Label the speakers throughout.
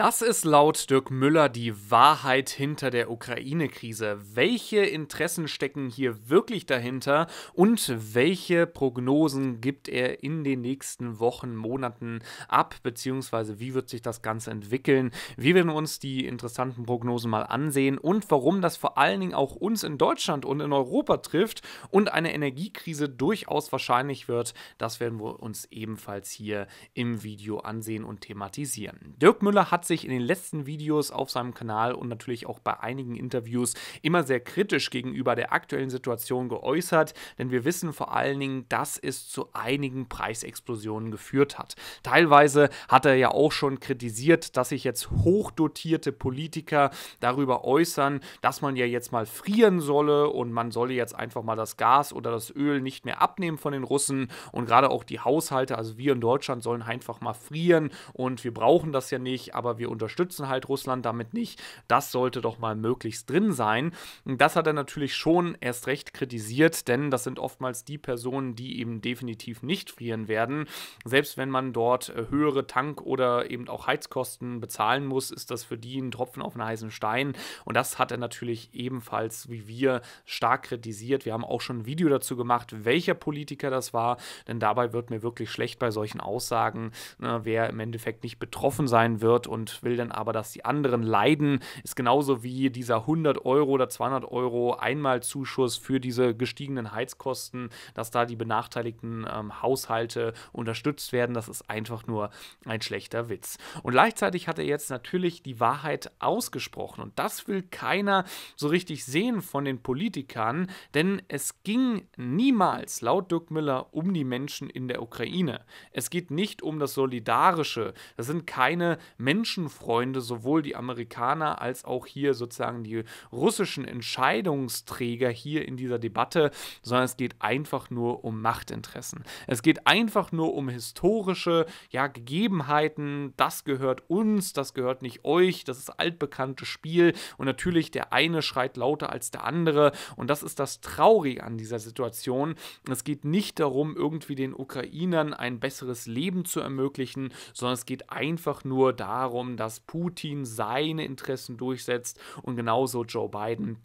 Speaker 1: Das ist laut Dirk Müller die Wahrheit hinter der Ukraine-Krise. Welche Interessen stecken hier wirklich dahinter und welche Prognosen gibt er in den nächsten Wochen, Monaten ab, beziehungsweise wie wird sich das Ganze entwickeln? Wir werden uns die interessanten Prognosen mal ansehen und warum das vor allen Dingen auch uns in Deutschland und in Europa trifft und eine Energiekrise durchaus wahrscheinlich wird, das werden wir uns ebenfalls hier im Video ansehen und thematisieren. Dirk Müller hat sich in den letzten Videos auf seinem Kanal und natürlich auch bei einigen Interviews immer sehr kritisch gegenüber der aktuellen Situation geäußert, denn wir wissen vor allen Dingen, dass es zu einigen Preisexplosionen geführt hat. Teilweise hat er ja auch schon kritisiert, dass sich jetzt hochdotierte Politiker darüber äußern, dass man ja jetzt mal frieren solle und man solle jetzt einfach mal das Gas oder das Öl nicht mehr abnehmen von den Russen und gerade auch die Haushalte, also wir in Deutschland sollen einfach mal frieren und wir brauchen das ja nicht, aber wir wir unterstützen halt Russland damit nicht. Das sollte doch mal möglichst drin sein. Das hat er natürlich schon erst recht kritisiert, denn das sind oftmals die Personen, die eben definitiv nicht frieren werden. Selbst wenn man dort äh, höhere Tank- oder eben auch Heizkosten bezahlen muss, ist das für die ein Tropfen auf einen heißen Stein. Und das hat er natürlich ebenfalls, wie wir, stark kritisiert. Wir haben auch schon ein Video dazu gemacht, welcher Politiker das war, denn dabei wird mir wirklich schlecht bei solchen Aussagen, ne, wer im Endeffekt nicht betroffen sein wird und und will dann aber, dass die anderen leiden. Ist genauso wie dieser 100 Euro oder 200 Euro Einmalzuschuss für diese gestiegenen Heizkosten, dass da die benachteiligten ähm, Haushalte unterstützt werden. Das ist einfach nur ein schlechter Witz. Und gleichzeitig hat er jetzt natürlich die Wahrheit ausgesprochen. Und das will keiner so richtig sehen von den Politikern, denn es ging niemals laut Dirk Müller um die Menschen in der Ukraine. Es geht nicht um das Solidarische. Das sind keine Menschen, Menschenfreunde, sowohl die Amerikaner als auch hier sozusagen die russischen Entscheidungsträger hier in dieser Debatte, sondern es geht einfach nur um Machtinteressen. Es geht einfach nur um historische ja, Gegebenheiten. Das gehört uns, das gehört nicht euch, das ist altbekanntes Spiel. Und natürlich, der eine schreit lauter als der andere. Und das ist das Traurige an dieser Situation. Es geht nicht darum, irgendwie den Ukrainern ein besseres Leben zu ermöglichen, sondern es geht einfach nur darum, darum, dass Putin seine Interessen durchsetzt und genauso Joe Biden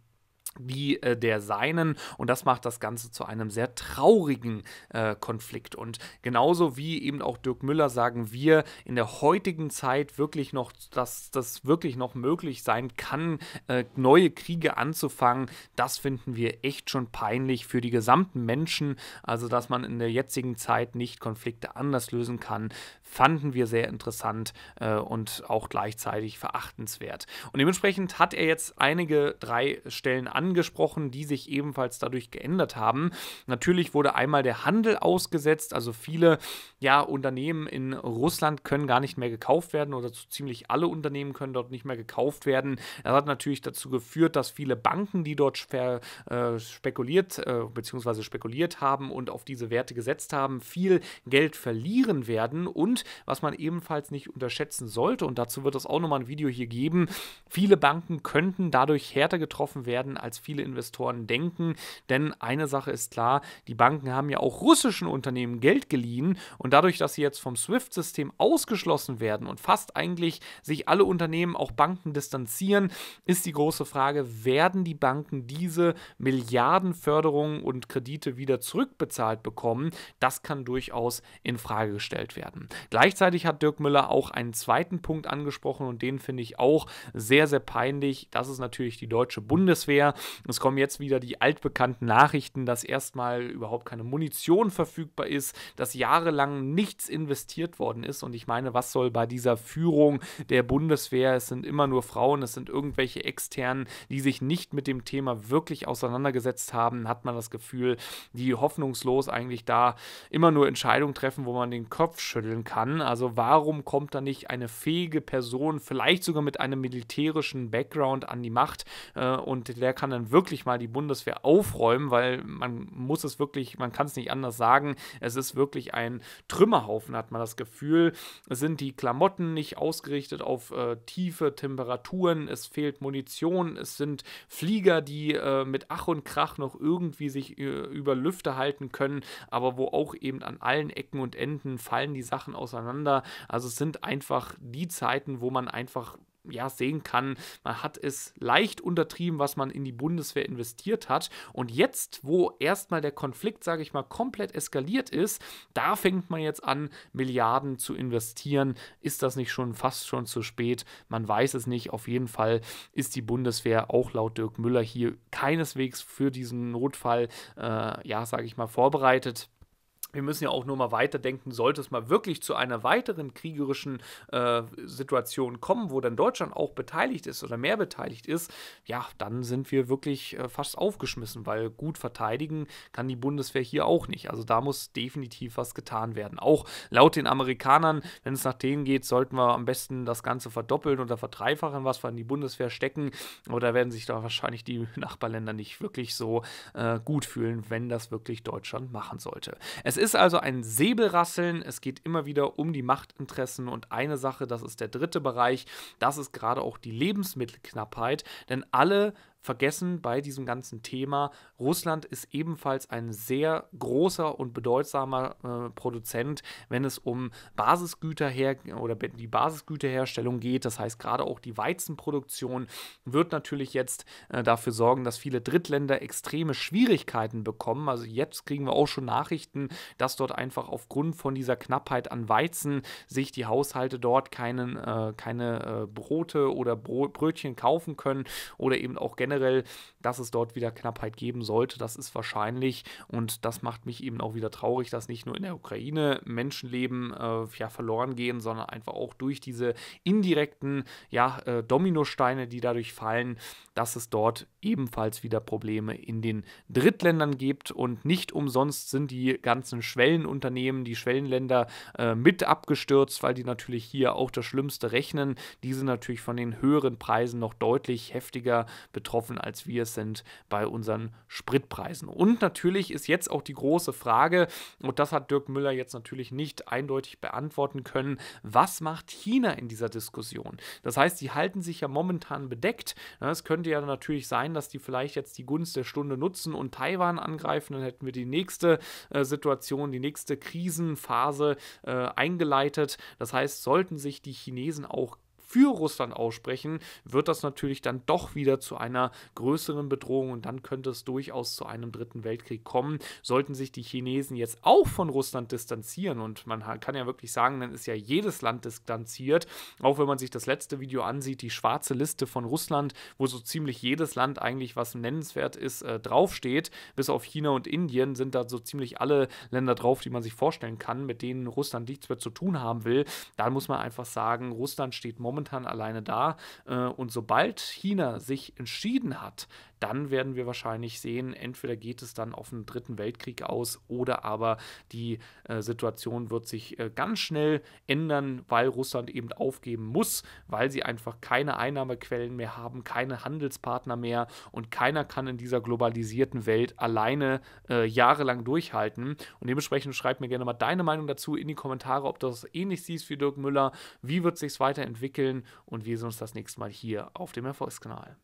Speaker 1: die äh, der Seinen und das macht das Ganze zu einem sehr traurigen äh, Konflikt. Und genauso wie eben auch Dirk Müller sagen wir in der heutigen Zeit wirklich noch, dass das wirklich noch möglich sein kann, äh, neue Kriege anzufangen, das finden wir echt schon peinlich für die gesamten Menschen. Also, dass man in der jetzigen Zeit nicht Konflikte anders lösen kann, fanden wir sehr interessant äh, und auch gleichzeitig verachtenswert. Und dementsprechend hat er jetzt einige drei Stellen an angesprochen, die sich ebenfalls dadurch geändert haben. Natürlich wurde einmal der Handel ausgesetzt, also viele ja, Unternehmen in Russland können gar nicht mehr gekauft werden oder so ziemlich alle Unternehmen können dort nicht mehr gekauft werden. Das hat natürlich dazu geführt, dass viele Banken, die dort spe äh, spekuliert äh, bzw. spekuliert haben und auf diese Werte gesetzt haben, viel Geld verlieren werden und was man ebenfalls nicht unterschätzen sollte und dazu wird es auch nochmal ein Video hier geben, viele Banken könnten dadurch härter getroffen werden als als viele Investoren denken. Denn eine Sache ist klar, die Banken haben ja auch russischen Unternehmen Geld geliehen und dadurch, dass sie jetzt vom SWIFT-System ausgeschlossen werden und fast eigentlich sich alle Unternehmen, auch Banken distanzieren, ist die große Frage, werden die Banken diese Milliardenförderungen und Kredite wieder zurückbezahlt bekommen? Das kann durchaus in Frage gestellt werden. Gleichzeitig hat Dirk Müller auch einen zweiten Punkt angesprochen und den finde ich auch sehr, sehr peinlich. Das ist natürlich die deutsche Bundeswehr. Es kommen jetzt wieder die altbekannten Nachrichten, dass erstmal überhaupt keine Munition verfügbar ist, dass jahrelang nichts investiert worden ist. Und ich meine, was soll bei dieser Führung der Bundeswehr, es sind immer nur Frauen, es sind irgendwelche Externen, die sich nicht mit dem Thema wirklich auseinandergesetzt haben, hat man das Gefühl, die hoffnungslos eigentlich da immer nur Entscheidungen treffen, wo man den Kopf schütteln kann. Also warum kommt da nicht eine fähige Person, vielleicht sogar mit einem militärischen Background an die Macht äh, und der kann dann wirklich mal die Bundeswehr aufräumen, weil man muss es wirklich, man kann es nicht anders sagen, es ist wirklich ein Trümmerhaufen, hat man das Gefühl. Es sind die Klamotten nicht ausgerichtet auf äh, tiefe Temperaturen, es fehlt Munition, es sind Flieger, die äh, mit Ach und Krach noch irgendwie sich äh, über Lüfte halten können, aber wo auch eben an allen Ecken und Enden fallen die Sachen auseinander. Also es sind einfach die Zeiten, wo man einfach ja, sehen kann, man hat es leicht untertrieben, was man in die Bundeswehr investiert hat. Und jetzt, wo erstmal der Konflikt, sage ich mal, komplett eskaliert ist, da fängt man jetzt an, Milliarden zu investieren. Ist das nicht schon fast schon zu spät? Man weiß es nicht. Auf jeden Fall ist die Bundeswehr auch laut Dirk Müller hier keineswegs für diesen Notfall, äh, ja, sage ich mal, vorbereitet wir müssen ja auch nur mal weiterdenken, sollte es mal wirklich zu einer weiteren kriegerischen äh, Situation kommen, wo dann Deutschland auch beteiligt ist oder mehr beteiligt ist, ja, dann sind wir wirklich äh, fast aufgeschmissen, weil gut verteidigen kann die Bundeswehr hier auch nicht. Also da muss definitiv was getan werden. Auch laut den Amerikanern, wenn es nach denen geht, sollten wir am besten das Ganze verdoppeln oder verdreifachen, was wir in die Bundeswehr stecken. Aber da werden sich da wahrscheinlich die Nachbarländer nicht wirklich so äh, gut fühlen, wenn das wirklich Deutschland machen sollte. Es ist ist also ein Säbelrasseln. Es geht immer wieder um die Machtinteressen und eine Sache, das ist der dritte Bereich, das ist gerade auch die Lebensmittelknappheit, denn alle vergessen bei diesem ganzen Thema, Russland ist ebenfalls ein sehr großer und bedeutsamer äh, Produzent, wenn es um Basisgüter her oder die Basisgüterherstellung geht. Das heißt, gerade auch die Weizenproduktion wird natürlich jetzt äh, dafür sorgen, dass viele Drittländer extreme Schwierigkeiten bekommen. Also jetzt kriegen wir auch schon Nachrichten, dass dort einfach aufgrund von dieser Knappheit an Weizen sich die Haushalte dort keinen, äh, keine äh, Brote oder Bro Brötchen kaufen können oder eben auch generell generell, dass es dort wieder Knappheit geben sollte, das ist wahrscheinlich und das macht mich eben auch wieder traurig, dass nicht nur in der Ukraine Menschenleben äh, ja, verloren gehen, sondern einfach auch durch diese indirekten ja, äh, Dominosteine, die dadurch fallen, dass es dort ebenfalls wieder Probleme in den Drittländern gibt. Und nicht umsonst sind die ganzen Schwellenunternehmen, die Schwellenländer äh, mit abgestürzt, weil die natürlich hier auch das Schlimmste rechnen. Die sind natürlich von den höheren Preisen noch deutlich heftiger betroffen, als wir es sind bei unseren Spritpreisen. Und natürlich ist jetzt auch die große Frage, und das hat Dirk Müller jetzt natürlich nicht eindeutig beantworten können, was macht China in dieser Diskussion? Das heißt, sie halten sich ja momentan bedeckt. Es könnte ja natürlich sein, dass die vielleicht jetzt die Gunst der Stunde nutzen und Taiwan angreifen. Dann hätten wir die nächste äh, Situation, die nächste Krisenphase äh, eingeleitet. Das heißt, sollten sich die Chinesen auch für Russland aussprechen, wird das natürlich dann doch wieder zu einer größeren Bedrohung und dann könnte es durchaus zu einem dritten Weltkrieg kommen. Sollten sich die Chinesen jetzt auch von Russland distanzieren und man kann ja wirklich sagen, dann ist ja jedes Land distanziert, auch wenn man sich das letzte Video ansieht, die schwarze Liste von Russland, wo so ziemlich jedes Land eigentlich, was nennenswert ist, äh, draufsteht, bis auf China und Indien sind da so ziemlich alle Länder drauf, die man sich vorstellen kann, mit denen Russland nichts mehr zu tun haben will. Da muss man einfach sagen, Russland steht momentan momentan alleine da. Äh, und sobald China sich entschieden hat, dann werden wir wahrscheinlich sehen, entweder geht es dann auf einen dritten Weltkrieg aus oder aber die äh, Situation wird sich äh, ganz schnell ändern, weil Russland eben aufgeben muss, weil sie einfach keine Einnahmequellen mehr haben, keine Handelspartner mehr und keiner kann in dieser globalisierten Welt alleine äh, jahrelang durchhalten. Und dementsprechend schreib mir gerne mal deine Meinung dazu in die Kommentare, ob du das ähnlich siehst wie Dirk Müller, wie wird es sich weiterentwickeln und wir sehen uns das nächste Mal hier auf dem Erfolgskanal.